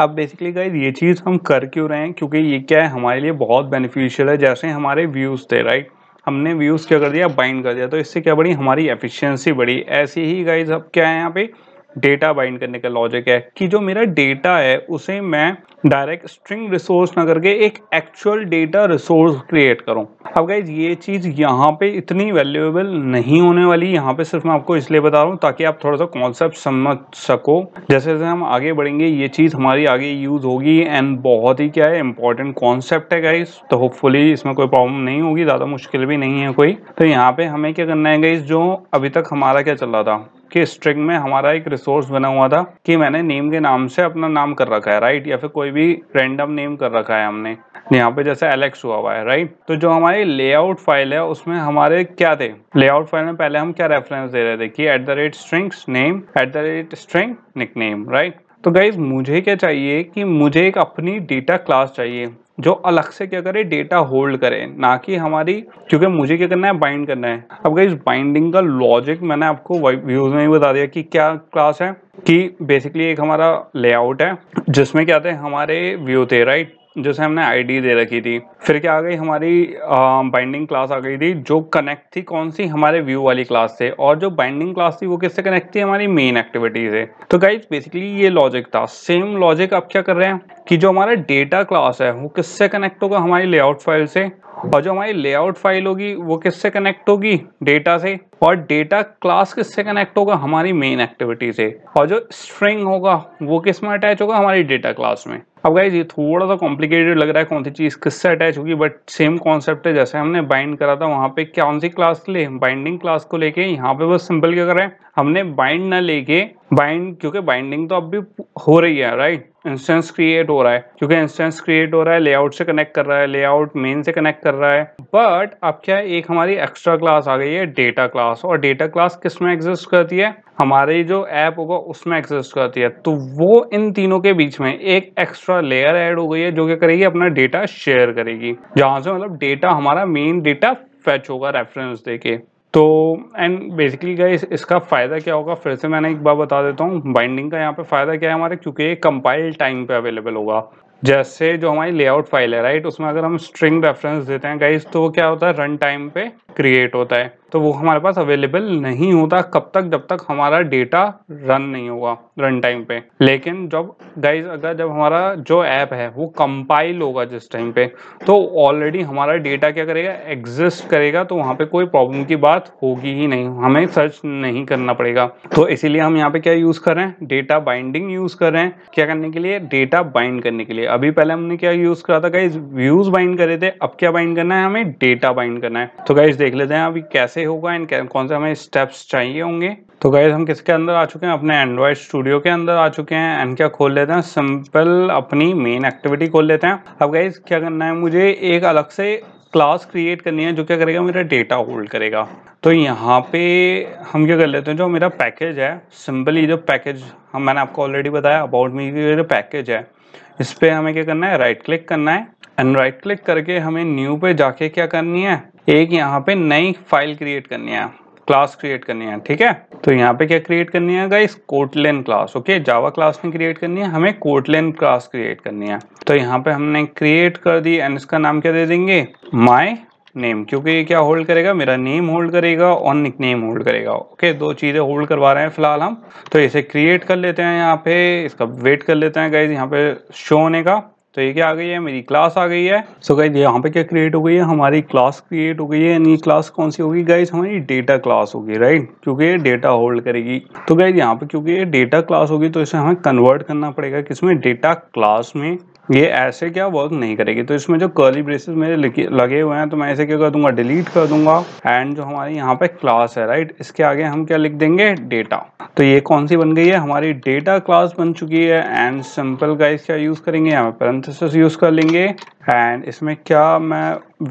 अब basically guys ये चीज़ हम कर क्यों रहे हैं क्योंकि ये क्या है हमारे लिए बहुत बेनिफिशियल है जैसे हमारे व्यूज़ थे राइट हमने व्यूज़ क्या कर दिया बाइंड कर दिया तो इससे क्या बढ़ी हमारी एफिशिएंसी बढ़ी ऐसे ही गाइज अब क्या है यहाँ पे डेटा बाइंड करने का लॉजिक है कि जो मेरा डेटा है उसे मैं डायरेक्ट स्ट्रिंग रिसोर्स ना करके एक एक्चुअल डेटा रिसोर्स क्रिएट करूं अब गाइज ये चीज़ यहाँ पे इतनी वैल्यूएबल नहीं होने वाली यहाँ पे सिर्फ मैं आपको इसलिए बता रहा हूँ ताकि आप थोड़ा सा कॉन्सेप्ट समझ सको जैसे जैसे हम आगे बढ़ेंगे ये चीज़ हमारी आगे यूज़ होगी एंड बहुत ही क्या है इंपॉर्टेंट कॉन्सेप्ट है गाइज तो होपफुली इसमें कोई प्रॉब्लम नहीं होगी ज़्यादा मुश्किल भी नहीं है कोई तो यहाँ पे हमें क्या करना है गाइज जो अभी तक हमारा क्या चल रहा था के स्ट्रिंग में हमारा एक रिसोर्स बना हुआ था कि मैंने नेम के नाम से अपना नाम कर रखा है राइट या फिर कोई भी रेंडम नेम कर रखा है हमने यहाँ पे जैसे एलेक्स हुआ हुआ है राइट तो जो हमारी लेआउट फाइल है उसमें हमारे क्या थे लेआउट फाइल में पहले हम क्या रेफरेंस दे रहे थे कि at the rate strings name at the rate string nickname right तो गाइज मुझे क्या चाहिए कि मुझे एक अपनी डेटा क्लास चाहिए जो अलग से क्या करे डेटा होल्ड करे ना कि हमारी क्योंकि मुझे क्या करना है बाइंड करना है अब इस बाइंडिंग का लॉजिक मैंने आपको व्यूज में ही बता दिया कि क्या क्लास है कि बेसिकली एक हमारा लेआउट है जिसमें क्या थे हमारे व्यू थे राइट जैसे हमने आईडी दे रखी थी फिर क्या आ गई हमारी बाइंडिंग क्लास आ गई थी जो कनेक्ट थी कौन सी हमारे व्यू वाली क्लास से और जो बाइंडिंग क्लास थी वो किससे कनेक्ट थी हमारी मेन एक्टिविटी से तो गाइज बेसिकली ये लॉजिक था सेम लॉजिक आप क्या कर रहे हैं कि जो हमारा डेटा क्लास है वो किससे कनेक्ट होगा हमारी लेआउट फाइल से और जो हमारी लेआउट फाइल होगी वो किससे कनेक्ट होगी डेटा से और डेटा क्लास किससे कनेक्ट होगा हमारी मेन एक्टिविटी से और जो स्ट्रिंग होगा वो किस में अटैच होगा हमारी डेटा क्लास में अब गाइज ये थोड़ा सा कॉम्प्लिकेटेड लग रहा है कौन सी चीज़ किससे अटैच होगी बट सेम कॉन्सेप्ट है जैसे हमने बाइंड करा था वहाँ पे कौन सी क्लास ले बाइंडिंग क्लास को लेके यहाँ पे बस सिंपल क्या करा है हमने बाइंड ना लेके बाइंड क्योंकि बाइंडिंग तो अब भी हो रही है राइट इंस्टेंस क्रिएट हो रहा है क्योंकि इंस्टेंस क्रिएट हो रहा है लेआउट से कनेक्ट कर रहा है लेआउट मेन से कनेक्ट कर रहा है बट अब क्या एक हमारी एक्स्ट्रा क्लास आ गई है डेटा क्लास और डेटा क्लास किस में एग्जिस्ट करती है हमारी जो ऐप होगा उसमें एग्जिस्ट करती है तो वो इन तीनों के बीच में एक एक्स्ट्रा लेयर ऐड हो गई है जो क्या करेगी अपना डेटा शेयर करेगी जहाँ से मतलब डेटा हमारा मेन डेटा फेच होगा रेफरेंस देके तो एंड बेसिकली क्या इसका फ़ायदा क्या होगा फिर से मैंने एक बार बता देता हूँ बाइंडिंग का यहाँ पे फ़ायदा क्या है हमारे क्योंकि ये कंपाइल टाइम पे अवेलेबल होगा जैसे जो हमारी लेआउट फाइल है राइट उसमें अगर हम स्ट्रिंग रेफरेंस देते हैं गाइज तो क्या होता है रन टाइम पे क्रिएट होता है तो वो हमारे पास अवेलेबल नहीं होता कब तक जब तक हमारा डेटा रन नहीं होगा रन टाइम पे लेकिन जब गाइज अगर जब हमारा जो ऐप है वो कंपाइल होगा जिस टाइम पे तो ऑलरेडी हमारा डेटा क्या करेगा एग्जिस्ट करेगा तो वहाँ पे कोई प्रॉब्लम की बात होगी ही नहीं हमें सर्च नहीं करना पड़ेगा तो इसीलिए हम यहाँ पे क्या यूज़ कर रहे हैं डेटा बाइंडिंग यूज़ कर रहे हैं क्या करने के लिए डेटा बाइंड करने के लिए अभी पहले हमने क्या यूज़ करा था गाइज व्यूज़ बाइंड करे थे अब क्या बाइंड करना है हमें डेटा बाइंड करना है तो गाइज देख लेते हैं अभी कैसे कैसे होगा इन कौन से हमें स्टेप्स चाहिए होंगे तो गाइज हम किसके अंदर आ चुके हैं अपने एंड्रॉयड स्टूडियो के अंदर आ चुके हैं एंड क्या खोल लेते हैं सिंपल अपनी मेन एक्टिविटी खोल लेते हैं अब गाइज क्या करना है मुझे एक अलग से क्लास क्रिएट करनी है जो क्या करेगा मेरा डेटा होल्ड करेगा तो यहाँ पे हम क्या कर लेते हैं जो मेरा पैकेज है सिंपली जो पैकेज हम मैंने आपको ऑलरेडी बताया अबाउट मी जो पैकेज है इस पर हमें क्या करना है राइट क्लिक करना है एंड राइट क्लिक करके हमें न्यू पे जाके क्या करनी है एक यहाँ पे नई फाइल क्रिएट करनी है क्लास क्रिएट करनी है ठीक है तो यहाँ पे क्या क्रिएट करनी है guys Kotlin class okay Java class नहीं क्रिएट करनी है हमें कोटलेन क्लास क्रिएट करनी है तो यहाँ पे हमने क्रिएट कर दी एंड इसका नाम क्या दे देंगे माई नेम क्योंकि ये क्या होल्ड करेगा मेरा नेम होल्ड करेगा और निक नेम होल्ड करेगा ओके दो चीज़ें होल्ड करवा रहे हैं फिलहाल हम तो इसे क्रिएट कर लेते हैं यहाँ पे इसका वेट कर लेते हैं गाइज यहाँ पे शो होने का तो ये क्या आ गई है मेरी क्लास आ गई है सो so गाइज यहाँ पे क्या क्रिएट हो गई है हमारी क्लास क्रिएट हो गई है यानी क्लास कौन सी होगी गाइज हमारी डेटा क्लास होगी राइट क्योंकि ये डेटा होल्ड करेगी तो गाइज यहाँ पे क्योंकि ये डेटा क्लास होगी तो इसे हमें कन्वर्ट करना पड़ेगा किसमें डेटा क्लास में ये ऐसे क्या वर्क नहीं करेगी तो इसमें जो कर्ली ब्रेसेस मेरे लगे हुए हैं तो मैं इसे क्या कर दूंगा डिलीट कर दूंगा एंड जो हमारी यहाँ पे क्लास है राइट इसके आगे हम क्या लिख देंगे डेटा तो ये कौन सी बन गई है हमारी डेटा क्लास बन चुकी है एंड सिंपल का क्या यूज़ करेंगे यहाँ पर यूज़ कर लेंगे एंड इसमें क्या मैं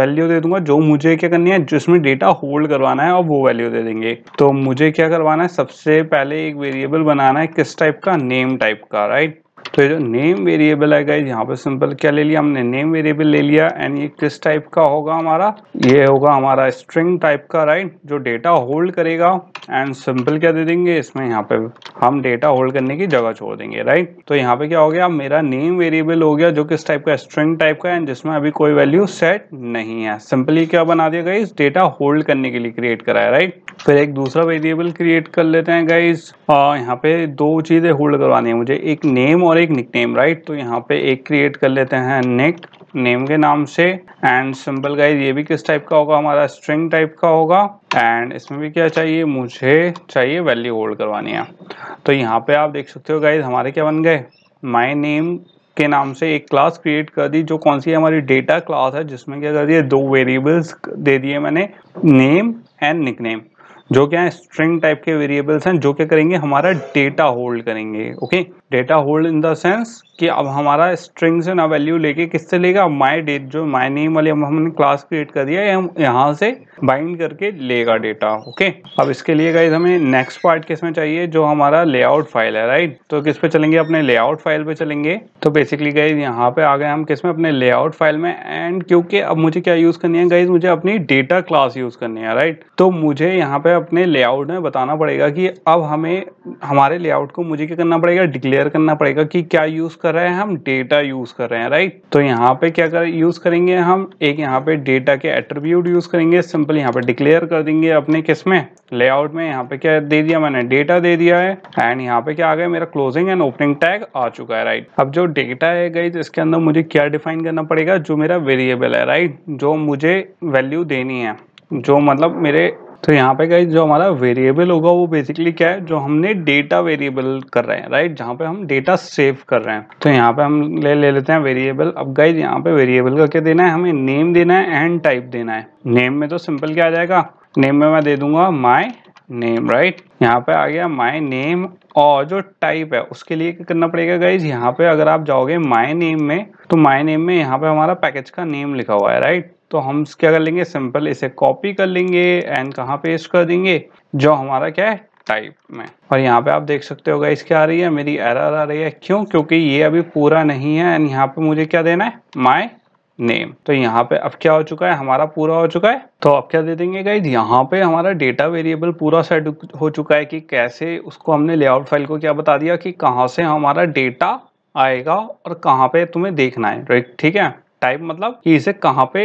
वैल्यू दे दूंगा जो मुझे क्या करनी है जिसमें डेटा होल्ड करवाना है और वो वैल्यू दे देंगे तो मुझे क्या करवाना है सबसे पहले एक वेरिएबल बनाना है किस टाइप का नेम टाइप का राइट तो ये जो नेम वेरिएबल है गाइज यहाँ पे सिंपल क्या ले लिया हमने नेम वेरिएबल ले लिया एंड ये किस टाइप का होगा हमारा ये होगा हमारा स्ट्रिंग टाइप का राइट right? जो डेटा होल्ड करेगा एंड सिंपल क्या दे देंगे इसमें यहाँ पे हम डेटा होल्ड करने की जगह छोड़ देंगे राइट right? तो यहाँ पे क्या हो गया मेरा नेम वेरिएबल हो गया जो किस टाइप का स्ट्रिंग टाइप का एंड जिसमें अभी कोई वैल्यू सेट नहीं है सिंपली क्या बना दिया गाइज डेटा होल्ड करने के लिए क्रिएट कराया राइट right? फिर एक दूसरा वेरिएबल क्रिएट कर लेते हैं गाइज हाँ, यहाँ पे दो चीज़ें होल्ड करवानी है मुझे एक नेम और एक निक नेम राइट तो यहाँ पे एक क्रिएट कर लेते हैं निक नेम के नाम से एंड सिंपल गाइज ये भी किस टाइप का होगा हमारा स्ट्रिंग टाइप का होगा एंड इसमें भी क्या चाहिए मुझे चाहिए वैल्यू होल्ड करवानी है तो यहाँ पे आप देख सकते हो गाइज हमारे क्या बन गए माई नेम के नाम से एक क्लास क्रिएट कर दी जो कौन सी है हमारी डेटा क्लास है जिसमें क्या कर दिए दो वेरिएबल्स दे दिए मैंने नेम एंड निक नेम जो क्या है स्ट्रिंग टाइप के वेरिएबल्स हैं जो क्या करेंगे हमारा डेटा होल्ड करेंगे okay data hold in the sense कि अब हमारा स्ट्रिंग से ना वैल्यू लेके किससे लेगा माई डेट जो माई नेम वाले हम हमने क्लास क्रिएट कर दिया है हम यहाँ से बाइंड करके लेगा डेटा ओके अब इसके लिए गाइज हमें नेक्स्ट पार्ट किस में चाहिए जो हमारा लेआउट फाइल है राइट तो किस पे चलेंगे अपने लेआउट फाइल पे चलेंगे तो बेसिकली गाइज यहाँ पे आ गए हम किस में अपने लेआउट फाइल में एंड क्योंकि अब मुझे क्या यूज करनी है गाइज मुझे अपनी डेटा क्लास यूज करनी है राइट तो मुझे यहाँ पे अपने लेआउट में बताना पड़ेगा कि अब हमें हमारे लेआउट को मुझे क्या करना पड़ेगा डिक्लेयर क्लियर करना पड़ेगा कि क्या यूज कर रहे हैं हम डेटा यूज कर रहे हैं राइट तो यहाँ पे क्या कर यूज करेंगे हम एक यहाँ पे डेटा के एट्रीब्यूट यूज करेंगे सिंपल यहाँ पे डिक्लेयर कर देंगे अपने किस में लेआउट में यहाँ पे क्या दे दिया मैंने डेटा दे दिया है एंड यहाँ पे क्या आ गया मेरा क्लोजिंग एंड ओपनिंग टैग आ चुका है राइट अब जो डेटा है गई इसके अंदर मुझे क्या डिफाइन करना पड़ेगा जो मेरा वेरिएबल है राइट जो मुझे वैल्यू देनी है जो मतलब मेरे तो यहाँ पे गाइज जो हमारा वेरिएबल होगा वो बेसिकली क्या है जो हमने डेटा वेरिएबल कर रहे हैं राइट जहाँ पे हम डेटा सेव कर रहे हैं तो यहाँ पे हम ले ले लेते हैं वेरिएबल अब गाइज यहाँ पे वेरिएबल का क्या देना है हमें नेम देना है एंड टाइप देना है नेम में तो सिंपल क्या आ जाएगा नेम में मैं दे दूंगा माई नेम राइट यहाँ पे आ गया माई नेम और जो टाइप है उसके लिए क्या करना पड़ेगा गाइज यहाँ पे अगर आप जाओगे माई नेम में तो माई नेम में यहाँ पे हमारा पैकेज का नेम लिखा हुआ है राइट तो हम क्या कर लेंगे सिंपल इसे कॉपी कर लेंगे एंड कहाँ पेस्ट कर देंगे जो हमारा क्या है टाइप में और यहाँ पे आप देख सकते हो गाइज क्या आ रही है मेरी एरर आ रही है क्यों क्योंकि ये अभी पूरा नहीं है एंड यहाँ पे मुझे क्या देना है माई नेम तो यहाँ पे अब क्या हो चुका है हमारा पूरा हो चुका है तो अब क्या दे देंगे गाइज यहाँ पे हमारा डेटा वेरिएबल पूरा सेट हो चुका है कि कैसे उसको हमने लेआउट फाइल को क्या बता दिया कि कहाँ से हमारा डेटा आएगा और कहाँ पे तुम्हें देखना है राइट ठीक है टाइप मतलब कि इसे कहाँ पे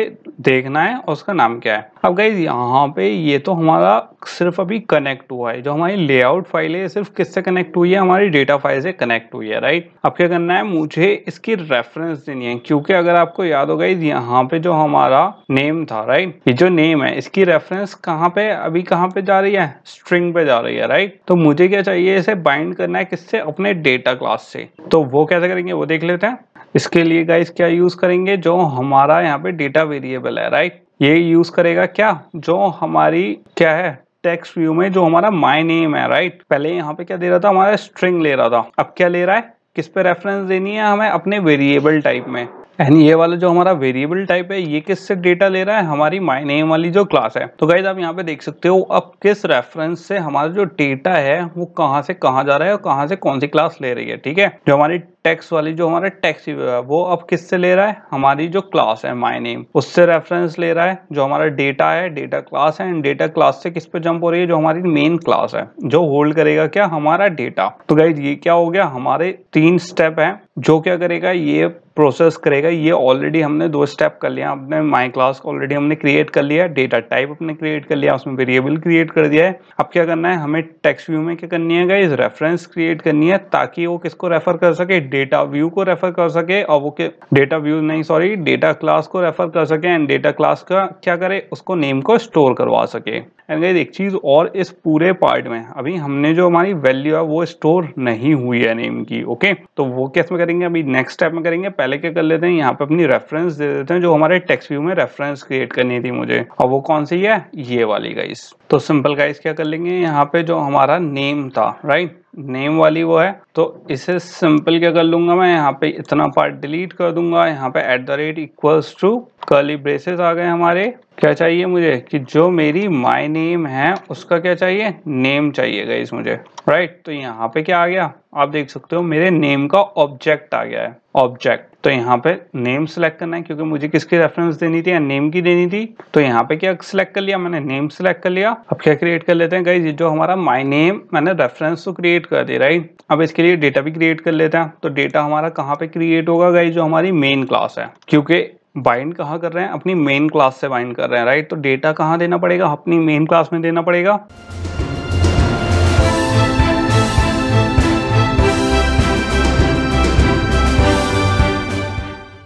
देखना है और उसका नाम क्या है अब गई यहाँ पे ये तो हमारा सिर्फ अभी कनेक्ट हुआ है जो हमारी लेआउट फाइल है सिर्फ किससे कनेक्ट हुई है हमारी डेटा फाइल से कनेक्ट हुई है राइट अब क्या करना है मुझे इसकी रेफरेंस देनी है क्योंकि अगर आपको याद हो गई यहाँ पे जो हमारा नेम था राइट ये जो नेम है इसकी रेफरेंस कहाँ पे अभी कहाँ पे जा रही है स्ट्रिंग पे जा रही है राइट तो मुझे क्या चाहिए इसे बाइंड करना है किससे अपने डेटा क्लास से तो वो कैसे करेंगे वो देख लेते हैं इसके लिए गाइस क्या यूज करेंगे जो हमारा यहाँ पे डेटा वेरिएबल है राइट ये यूज करेगा क्या जो हमारी क्या है टेक्स्ट व्यू में जो हमारा माय नेम है राइट पहले यहाँ पे क्या दे रहा था हमारा स्ट्रिंग ले रहा था अब क्या ले रहा है किस पे रेफरेंस देनी है हमें अपने वेरिएबल टाइप में यानी ये वाला जो हमारा वेरिएबल टाइप है ये किससे डेटा ले रहा है हमारी माय नेम वाली जो क्लास है तो गाइज आप यहाँ पे देख सकते हो अब किस रेफरेंस से हमारा जो डेटा है वो कहाँ से कहाँ जा रहा है और कहाँ से कौन सी क्लास ले रही है ठीक है जो हमारी टैक्स वाली जो हमारा टैक्स है वो अब किससे ले रहा है हमारी जो क्लास है माई नेम उससे रेफरेंस ले रहा है जो हमारा डेटा है डेटा क्लास है एंड डेटा क्लास से किस पे जंप हो रही है जो हमारी मेन क्लास है जो होल्ड करेगा क्या हमारा डेटा तो गाइज ये क्या हो गया हमारे तीन स्टेप है जो क्या करेगा ये प्रोसेस करेगा ये ऑलरेडी हमने दो स्टेप कर लिया अपने माई क्लास ऑलरेडी हमने क्रिएट कर लिया डेटा टाइप अपने क्रिएट कर लिया उसमें वेरिएबल क्रिएट कर दिया है अब क्या करना है हमें टेक्स्ट व्यू में क्या करनी है गाइज रेफरेंस क्रिएट करनी है ताकि वो किसको रेफर कर सके डेटा व्यू को रेफर कर सके और वो के डेटा व्यू नहीं सॉरी डेटा क्लास को रेफर कर सके एंड डेटा क्लास का क्या करे उसको नेम को स्टोर करवा सके एंड एक चीज़ और इस पूरे पार्ट में अभी हमने जो हमारी वैल्यू है वो स्टोर नहीं हुई है नेम की ओके तो वो कैसे करेंगे अभी नेक्स्ट स्टेप में करेंगे पहले क्या कर लेते हैं यहाँ पे अपनी रेफरेंस दे देते हैं जो हमारे टेक्स्ट व्यू में रेफरेंस क्रिएट करनी थी मुझे और वो कौन सी है ये वाली गाइस तो सिंपल गाइस क्या कर लेंगे यहाँ पे जो हमारा नेम था राइट नेम वाली वो है तो इसे सिंपल क्या कर लूंगा मैं यहाँ पे इतना पार्ट डिलीट कर दूंगा यहाँ पे at the rate equals to curly braces आ गए हमारे क्या चाहिए मुझे कि जो मेरी माई नेम है उसका क्या चाहिए नेम चाहिए गई मुझे राइट right? तो यहाँ पे क्या आ गया आप देख सकते हो मेरे नेम का ऑब्जेक्ट आ गया है ऑब्जेक्ट तो यहाँ पे नेम सिलेक्ट करना है क्योंकि मुझे किसकी रेफरेंस देनी थी या नेम की देनी थी तो यहाँ पे क्या सिलेक्ट कर लिया मैंने नेम सिलेक्ट कर लिया अब क्या क्रिएट कर लेते हैं गाइज जो हमारा माई नेम मैंने रेफरेंस तो क्रिएट कर दी राइट अब इसके लिए डेटा भी क्रिएट कर लेते हैं तो डेटा हमारा कहाँ पे क्रिएट होगा गाइज जो हमारी मेन क्लास है क्योंकि बाइंड कहाँ कर रहे हैं अपनी मेन क्लास से बाइंड कर रहे हैं राइट तो डेटा कहाँ देना पड़ेगा अपनी मेन क्लास में देना पड़ेगा